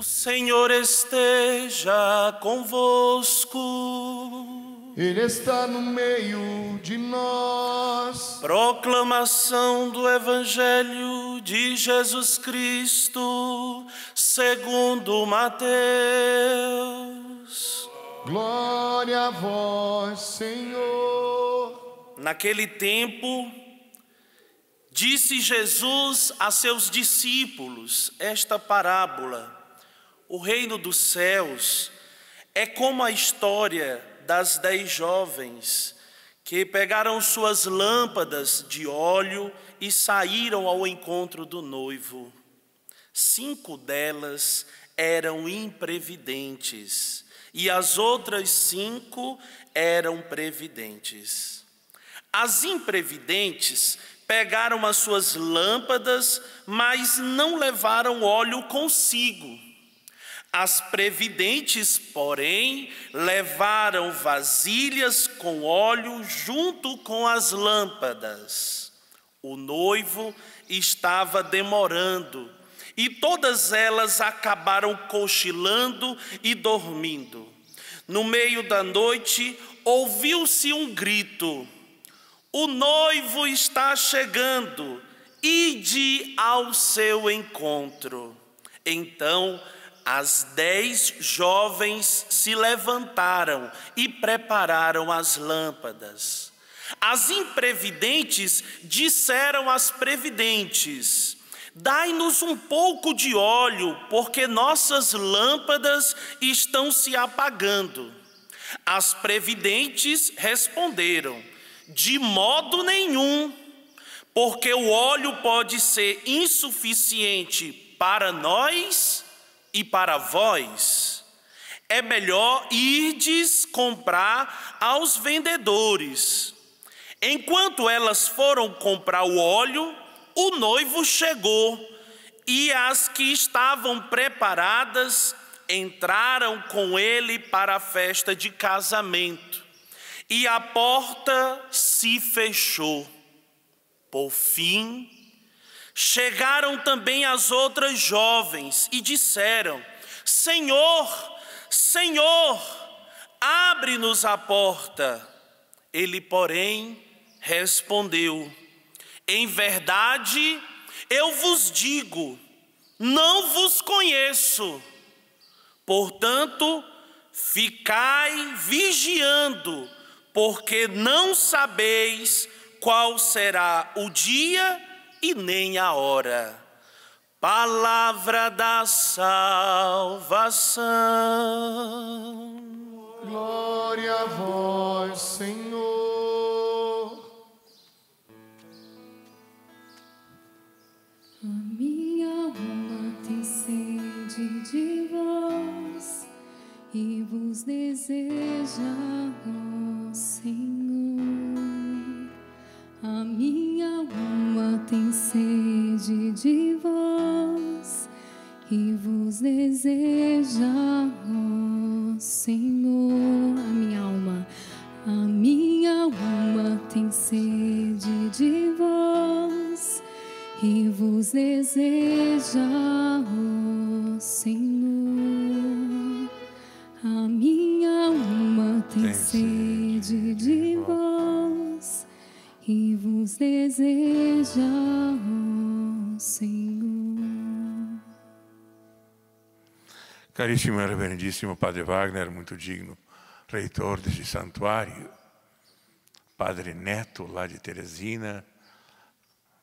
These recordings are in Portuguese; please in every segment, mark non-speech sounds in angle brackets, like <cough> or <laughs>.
O Senhor esteja convosco. Ele está no meio de nós. Proclamação do Evangelho de Jesus Cristo, segundo Mateus. Glória a vós, Senhor. Naquele tempo, disse Jesus a seus discípulos esta parábola o reino dos céus é como a história das dez jovens que pegaram suas lâmpadas de óleo e saíram ao encontro do noivo. Cinco delas eram imprevidentes e as outras cinco eram previdentes. As imprevidentes pegaram as suas lâmpadas, mas não levaram óleo consigo. As previdentes, porém, levaram vasilhas com óleo junto com as lâmpadas. O noivo estava demorando, e todas elas acabaram cochilando e dormindo. No meio da noite, ouviu-se um grito: O noivo está chegando, ide ao seu encontro. Então, as dez jovens se levantaram e prepararam as lâmpadas. As imprevidentes disseram às previdentes: Dai-nos um pouco de óleo, porque nossas lâmpadas estão se apagando. As previdentes responderam: De modo nenhum, porque o óleo pode ser insuficiente para nós e para vós, é melhor irdes comprar aos vendedores. Enquanto elas foram comprar o óleo, o noivo chegou, e as que estavam preparadas entraram com ele para a festa de casamento. E a porta se fechou. Por fim, Chegaram também as outras jovens e disseram: Senhor, Senhor, abre-nos a porta. Ele, porém, respondeu: Em verdade, eu vos digo, não vos conheço. Portanto, ficai vigiando, porque não sabeis qual será o dia e nem a hora. Palavra da salvação. Glória a vós, Senhor. A minha alma tem sede de vós e vos deseja. vos deseja, ó Senhor. Caríssimo e reverendíssimo Padre Wagner, muito digno reitor deste santuário, Padre Neto, lá de Teresina,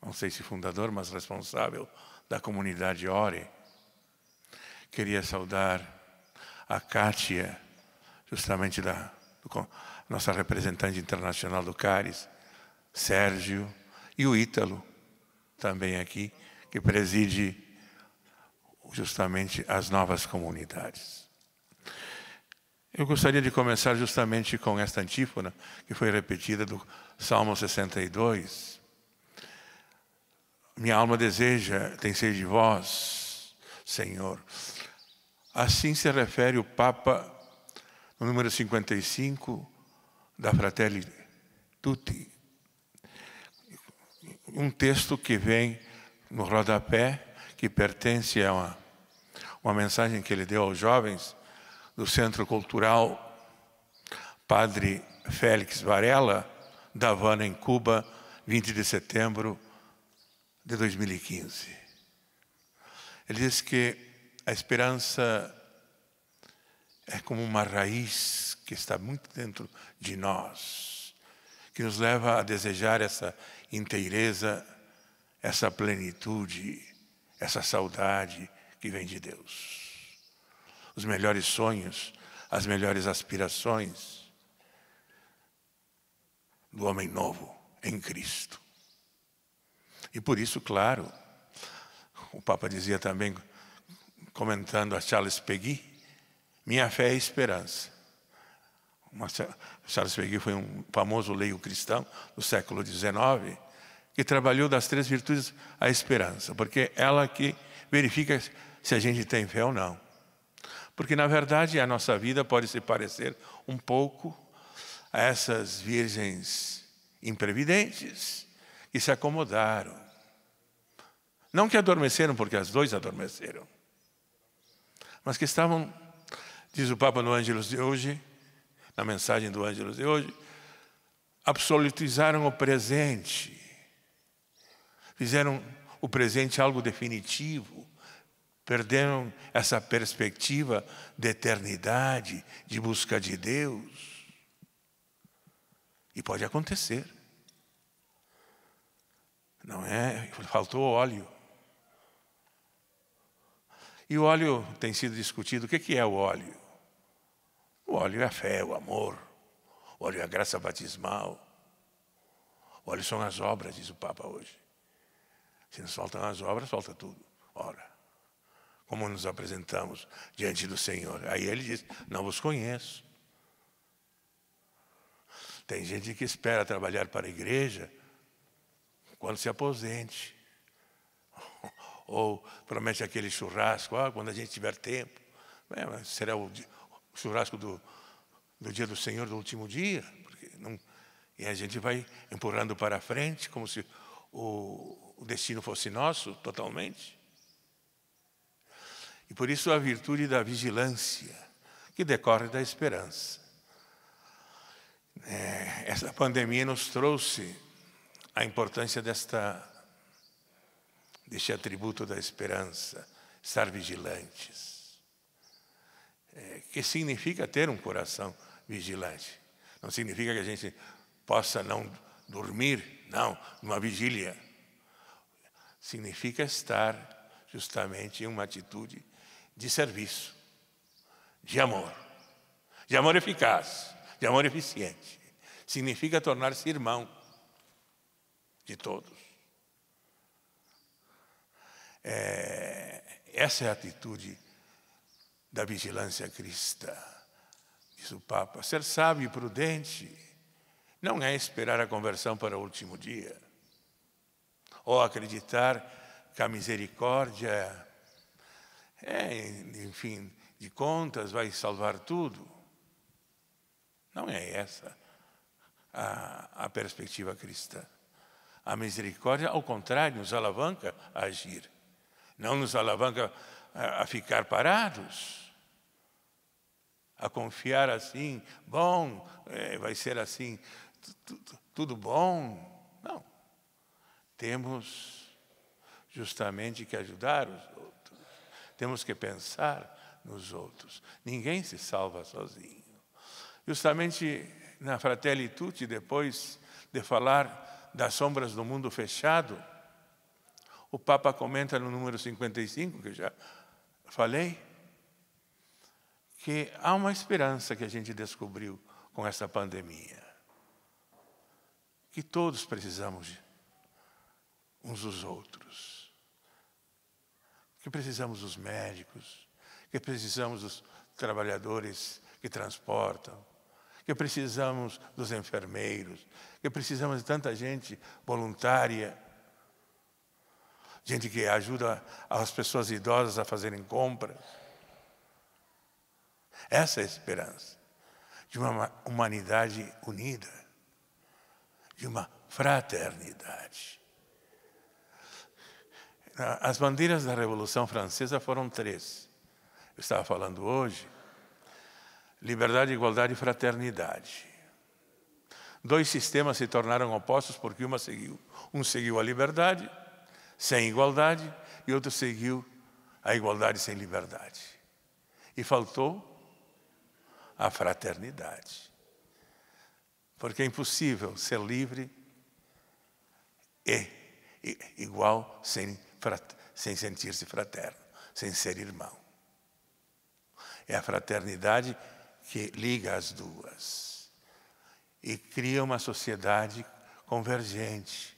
não sei se fundador, mas responsável da comunidade Ore. Queria saudar a Kátia, justamente da nossa representante internacional do CARES, Sérgio e o Ítalo, também aqui, que preside justamente as novas comunidades. Eu gostaria de começar justamente com esta antífona que foi repetida do Salmo 62. Minha alma deseja, tem sede de vós, Senhor. Assim se refere o Papa no número 55 da Fratelli Tutti, um texto que vem no rodapé, que pertence a uma, uma mensagem que ele deu aos jovens do Centro Cultural Padre Félix Varela, da Havana, em Cuba, 20 de setembro de 2015. Ele diz que a esperança é como uma raiz que está muito dentro de nós, que nos leva a desejar essa inteireza, essa plenitude, essa saudade que vem de Deus. Os melhores sonhos, as melhores aspirações do homem novo em Cristo. E por isso, claro, o Papa dizia também, comentando a Charles Peggy, minha fé é esperança. Charles Peguy foi um famoso leigo cristão do século XIX, que trabalhou das três virtudes a esperança, porque é ela que verifica se a gente tem fé ou não. Porque, na verdade, a nossa vida pode se parecer um pouco a essas virgens imprevidentes que se acomodaram. Não que adormeceram, porque as dois adormeceram, mas que estavam, diz o Papa no Ângelos de hoje, na mensagem do Ângelo de hoje, absolutizaram o presente, fizeram o presente algo definitivo, perderam essa perspectiva de eternidade, de busca de Deus. E pode acontecer. Não é? <laughs> Faltou óleo. E o óleo tem sido discutido. O que é, é o óleo? O óleo é a fé, o amor. O óleo é a graça batismal. O óleo são as obras, diz o Papa hoje. Se nos faltam as obras, falta tudo. Ora, como nos apresentamos diante do Senhor? Aí ele diz: Não vos conheço. Tem gente que espera trabalhar para a igreja quando se aposente. <laughs> Ou promete aquele churrasco, ah, quando a gente tiver tempo. É, será o, churrasco do, do dia do Senhor, do último dia. Não, e a gente vai empurrando para frente, como se o, o destino fosse nosso totalmente. E por isso a virtude da vigilância, que decorre da esperança. É, essa pandemia nos trouxe a importância desta, deste atributo da esperança, estar vigilantes é, que significa ter um coração vigilante. Não significa que a gente possa não dormir, não, numa vigília. Significa estar justamente em uma atitude de serviço, de amor, de amor eficaz, de amor eficiente. Significa tornar-se irmão de todos. É, essa é a atitude da vigilância cristã. Diz o Papa: ser sábio e prudente não é esperar a conversão para o último dia, ou acreditar que a misericórdia, é, enfim, de contas vai salvar tudo. Não é essa a, a perspectiva cristã. A misericórdia, ao contrário, nos alavanca a agir. Não nos alavanca a, ficar parados, a confiar assim, bom, é, vai ser assim, tudo bom. Não. Temos justamente que ajudar os outros. Temos que pensar nos outros. Ninguém se salva sozinho. Justamente na Fratelli Tutti, depois de falar das sombras do mundo fechado, o Papa comenta no número 55, que já falei que há uma esperança que a gente descobriu com essa pandemia. Que todos precisamos uns dos outros. Que precisamos dos médicos, que precisamos dos trabalhadores que transportam, que precisamos dos enfermeiros, que precisamos de tanta gente voluntária gente que ajuda as pessoas idosas a fazerem compras. Essa é a esperança de uma humanidade unida, de uma fraternidade. As bandeiras da Revolução Francesa foram três. Eu estava falando hoje: liberdade, igualdade e fraternidade. Dois sistemas se tornaram opostos porque uma seguiu, um seguiu a liberdade sem igualdade e outro seguiu a igualdade sem liberdade. E faltou a fraternidade. Porque é impossível ser livre e igual sem, sem sentir-se fraterno, sem ser irmão. É a fraternidade que liga as duas e cria uma sociedade convergente,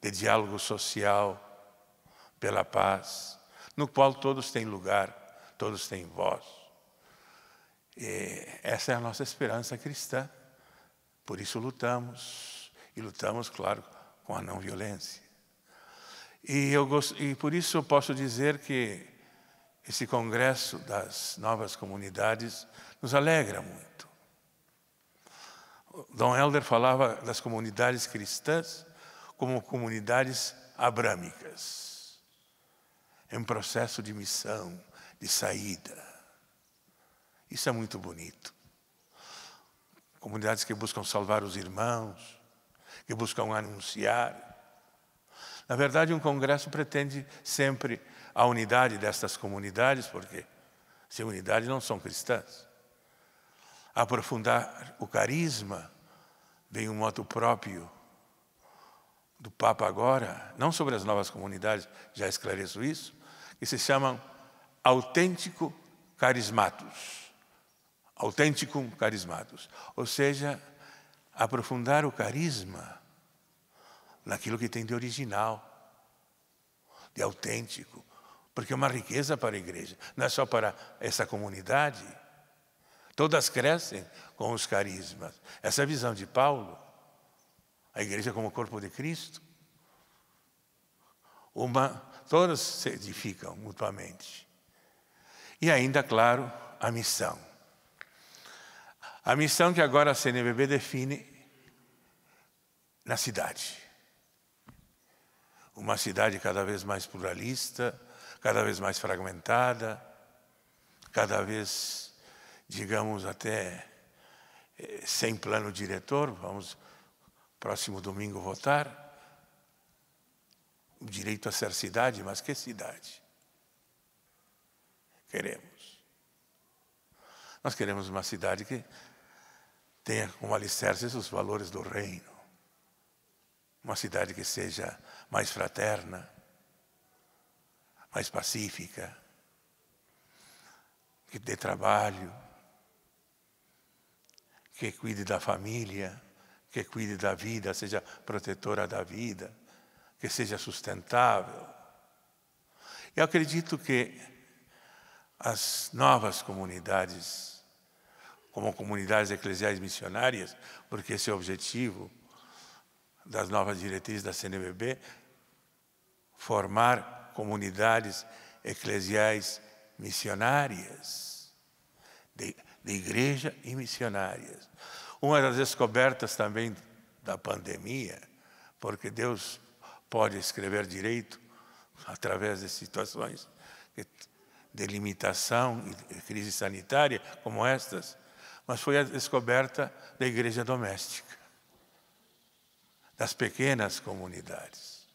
de diálogo social pela paz, no qual todos têm lugar, todos têm voz. E essa é a nossa esperança cristã. Por isso lutamos, e lutamos, claro, com a não violência. E, eu, e por isso eu posso dizer que esse congresso das novas comunidades nos alegra muito. Dom Helder falava das comunidades cristãs como comunidades abrâmicas. É um processo de missão, de saída. Isso é muito bonito. Comunidades que buscam salvar os irmãos, que buscam anunciar. Na verdade, um congresso pretende sempre a unidade destas comunidades, porque sem unidade não são cristãs. Aprofundar o carisma vem um moto próprio do Papa agora, não sobre as novas comunidades, já esclareço isso, que se chamam autêntico carismatos. autêntico carismatos. Ou seja, aprofundar o carisma naquilo que tem de original, de autêntico, porque é uma riqueza para a igreja, não é só para essa comunidade. Todas crescem com os carismas. Essa é a visão de Paulo a igreja como corpo de Cristo. Uma, todas se edificam mutuamente. E ainda, claro, a missão. A missão que agora a CNBB define na cidade. Uma cidade cada vez mais pluralista, cada vez mais fragmentada, cada vez, digamos, até eh, sem plano diretor, vamos Próximo domingo votar. O direito a ser cidade, mas que cidade? Queremos. Nós queremos uma cidade que tenha como alicerces os valores do reino. Uma cidade que seja mais fraterna, mais pacífica, que dê trabalho, que cuide da família, que cuide da vida, seja protetora da vida, que seja sustentável. Eu acredito que as novas comunidades, como comunidades eclesiais missionárias, porque esse é o objetivo das novas diretrizes da CNBB, formar comunidades eclesiais missionárias, de, de igreja e missionárias. Uma das descobertas também da pandemia, porque Deus pode escrever direito através de situações de limitação e crise sanitária como estas, mas foi a descoberta da igreja doméstica, das pequenas comunidades,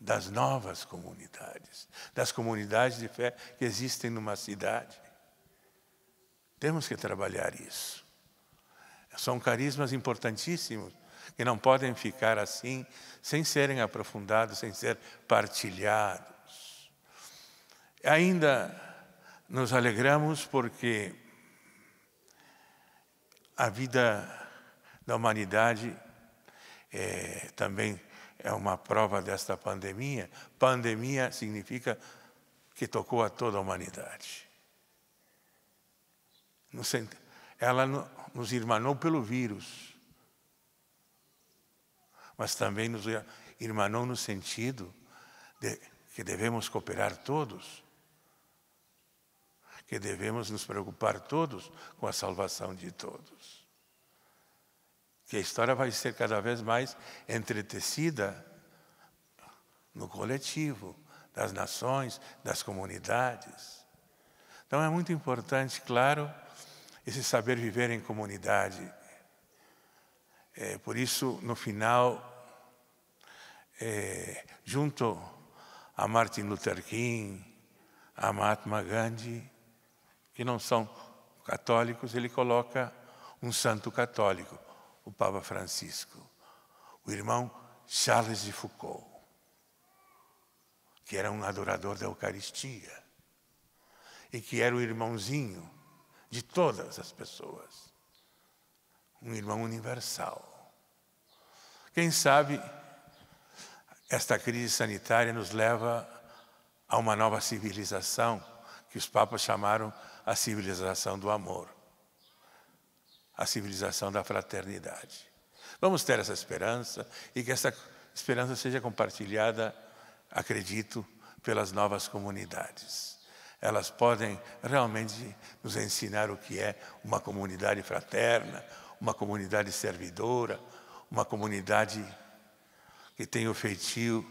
das novas comunidades, das comunidades de fé que existem numa cidade. Temos que trabalhar isso. São carismas importantíssimos que não podem ficar assim, sem serem aprofundados, sem ser partilhados. Ainda nos alegramos porque a vida da humanidade é, também é uma prova desta pandemia. Pandemia significa que tocou a toda a humanidade. No sentido ela nos irmanou pelo vírus, mas também nos irmanou no sentido de que devemos cooperar todos, que devemos nos preocupar todos com a salvação de todos. Que a história vai ser cada vez mais entretecida no coletivo, das nações, das comunidades. Então é muito importante, claro, esse saber viver em comunidade. É, por isso, no final, é, junto a Martin Luther King, a Mahatma Gandhi, que não são católicos, ele coloca um santo católico, o Papa Francisco, o irmão Charles de Foucault, que era um adorador da Eucaristia e que era o irmãozinho de todas as pessoas. Um irmão universal. Quem sabe esta crise sanitária nos leva a uma nova civilização que os papas chamaram a civilização do amor, a civilização da fraternidade. Vamos ter essa esperança e que essa esperança seja compartilhada, acredito, pelas novas comunidades elas podem realmente nos ensinar o que é uma comunidade fraterna, uma comunidade servidora, uma comunidade que tem o feitio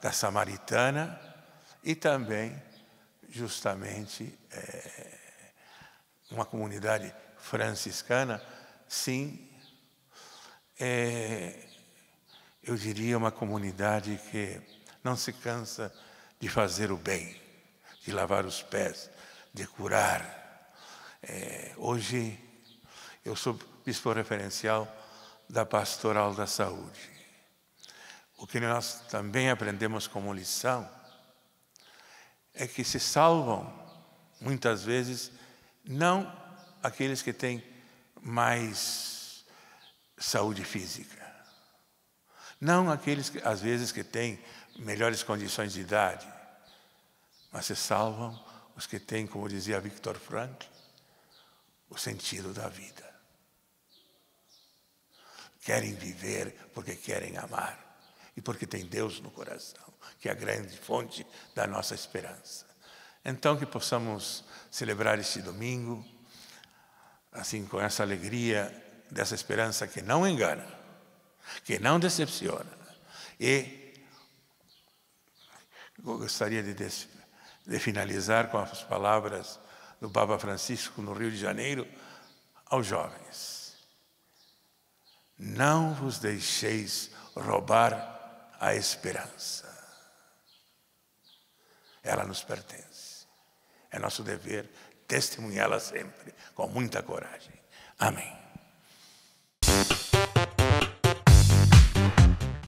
da samaritana e também, justamente, é, uma comunidade franciscana, sim, é, eu diria uma comunidade que não se cansa de fazer o bem, de lavar os pés, de curar. É, hoje eu sou bispo referencial da Pastoral da Saúde. O que nós também aprendemos como lição é que se salvam, muitas vezes, não aqueles que têm mais saúde física, não aqueles, que, às vezes, que têm melhores condições de idade, mas se salvam os que têm, como dizia Victor Frankl, o sentido da vida. Querem viver porque querem amar e porque tem Deus no coração, que é a grande fonte da nossa esperança. Então que possamos celebrar este domingo assim com essa alegria dessa esperança que não engana, que não decepciona e eu gostaria de, de finalizar com as palavras do Papa Francisco no Rio de Janeiro aos jovens. Não vos deixeis roubar a esperança. Ela nos pertence. É nosso dever testemunhá-la sempre, com muita coragem. Amém.